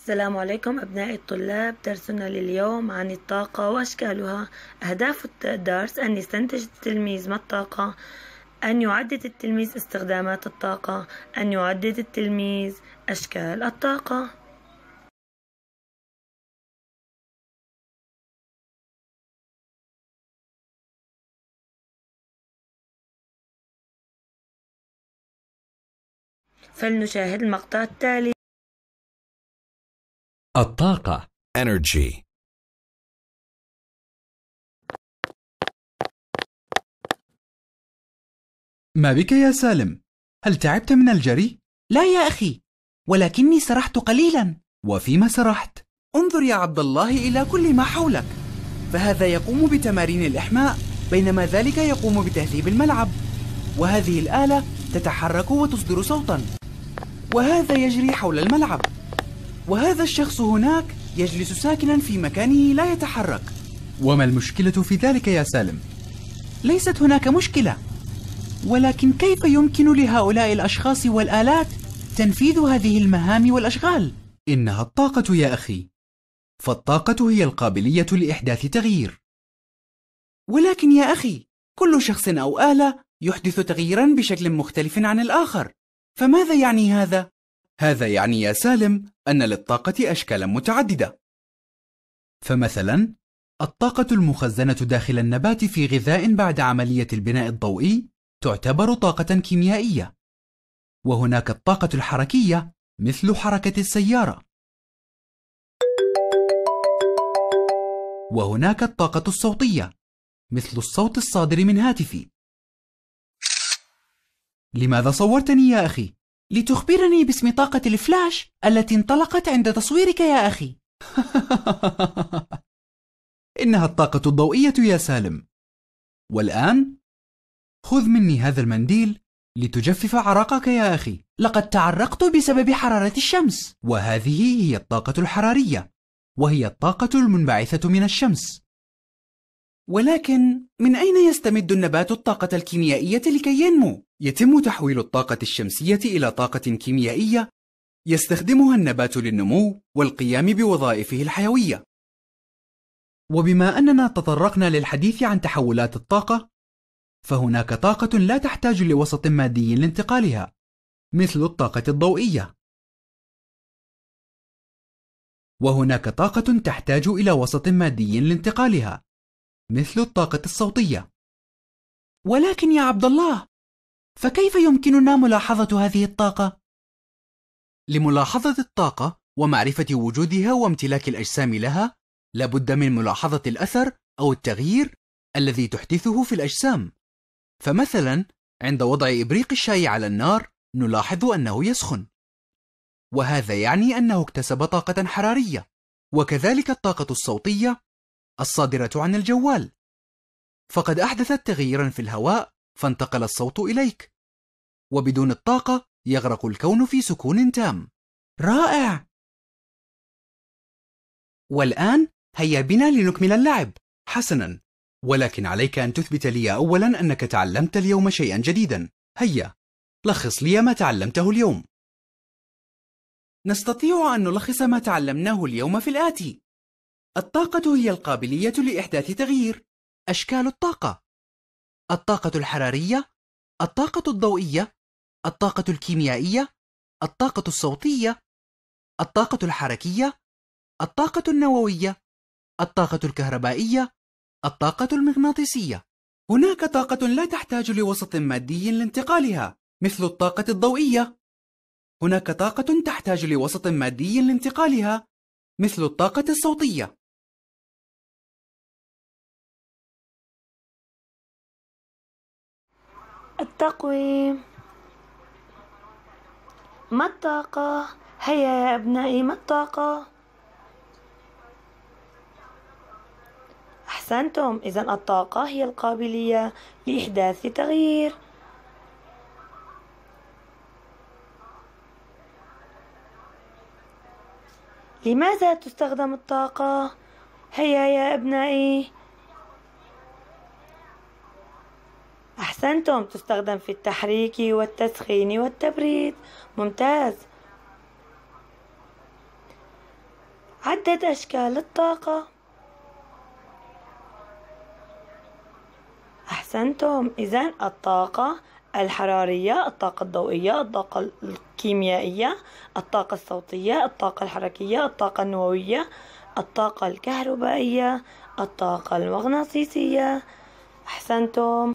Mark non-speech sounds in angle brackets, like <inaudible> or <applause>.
السلام عليكم أبنائي الطلاب درسنا لليوم عن الطاقة وأشكالها أهداف الدرس أن يستنتج التلميذ ما الطاقة أن يعدد التلميذ استخدامات الطاقة أن يعدد التلميذ أشكال الطاقة فلنشاهد المقطع التالي الطاقة energy ما بك يا سالم؟ هل تعبت من الجري؟ لا يا أخي ولكني سرحت قليلا وفيما سرحت؟ انظر يا عبد الله إلى كل ما حولك فهذا يقوم بتمارين الإحماء بينما ذلك يقوم بتهذيب الملعب وهذه الآلة تتحرك وتصدر صوتا وهذا يجري حول الملعب وهذا الشخص هناك يجلس ساكنا في مكانه لا يتحرك وما المشكلة في ذلك يا سالم؟ ليست هناك مشكلة ولكن كيف يمكن لهؤلاء الأشخاص والآلات تنفيذ هذه المهام والأشغال؟ إنها الطاقة يا أخي فالطاقة هي القابلية لإحداث تغيير ولكن يا أخي كل شخص أو آلة يحدث تغييرا بشكل مختلف عن الآخر فماذا يعني هذا؟ هذا يعني يا سالم أن للطاقة أشكالا متعددة فمثلا الطاقة المخزنة داخل النبات في غذاء بعد عملية البناء الضوئي تعتبر طاقة كيميائية وهناك الطاقة الحركية مثل حركة السيارة وهناك الطاقة الصوتية مثل الصوت الصادر من هاتفي لماذا صورتني يا أخي؟ لتخبرني باسم طاقة الفلاش التي انطلقت عند تصويرك يا أخي <laughs> إنها الطاقة الضوئية يا سالم والآن خذ مني هذا المنديل لتجفف عرقك يا أخي لقد تعرقت بسبب حرارة الشمس وهذه هي الطاقة الحرارية وهي الطاقة المنبعثة من الشمس ولكن من أين يستمد النبات الطاقة الكيميائية لكي ينمو؟ يتم تحويل الطاقة الشمسية إلى طاقة كيميائية يستخدمها النبات للنمو والقيام بوظائفه الحيوية. وبما أننا تطرقنا للحديث عن تحولات الطاقة، فهناك طاقة لا تحتاج لوسط مادي لانتقالها، مثل الطاقة الضوئية. وهناك طاقة تحتاج إلى وسط مادي لانتقالها، مثل الطاقة الصوتية ولكن يا عبد الله فكيف يمكننا ملاحظة هذه الطاقة؟ لملاحظة الطاقة ومعرفة وجودها وامتلاك الأجسام لها لابد من ملاحظة الأثر أو التغيير الذي تحدثه في الأجسام فمثلا عند وضع إبريق الشاي على النار نلاحظ أنه يسخن وهذا يعني أنه اكتسب طاقة حرارية وكذلك الطاقة الصوتية الصادرة عن الجوال فقد أحدثت تغييرا في الهواء فانتقل الصوت إليك وبدون الطاقة يغرق الكون في سكون تام رائع والآن هيا بنا لنكمل اللعب حسنا ولكن عليك أن تثبت لي أولا أنك تعلمت اليوم شيئا جديدا هيا لخص لي ما تعلمته اليوم نستطيع أن نلخص ما تعلمناه اليوم في الآتي الطاقة هي القابلية لإحداث تغيير أشكال الطاقة الطاقة الحرارية الطاقة الضوئية الطاقة الكيميائية الطاقة الصوتية الطاقة الحركية الطاقة النووية الطاقة الكهربائية الطاقة المغناطيسية هناك طاقة لا تحتاج لوسط مادي لانتقالها مثل الطاقة الضوئية هناك طاقة تحتاج لوسط مادي لانتقالها مثل الطاقة الصوتية التقويم ما الطاقة هيا يا أبنائي ما الطاقة أحسنتم إذا الطاقة هي القابلية لإحداث تغيير لماذا تستخدم الطاقة؟ هيا يا أبنائي أحسنتم تستخدم في التحريك والتسخين والتبريد ممتاز عدة أشكال الطاقة أحسنتم إذا الطاقة الحرارية الطاقة الضوئية الطاقة الكيميائية الطاقة الصوتية الطاقة الحركية الطاقة النووية الطاقة الكهربائية الطاقة المغناطيسية أحسنتم